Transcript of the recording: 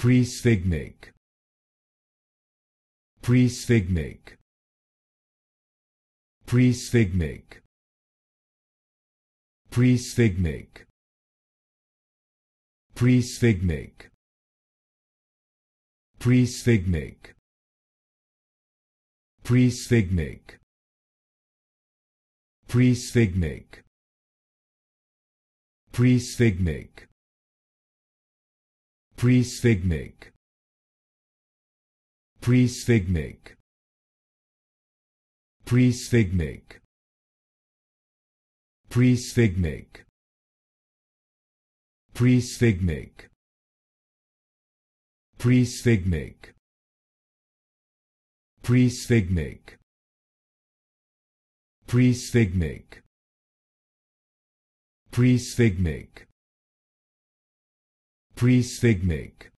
Presignig. Presignig. Presignig. Presignig. Presignig. Presignig. Presignig. Presignig. Presignig. Presignig. Presignig. Presignig. Presignig. Presignig. Presignig. Presignig. Presignig. Presignig. Pre-signic.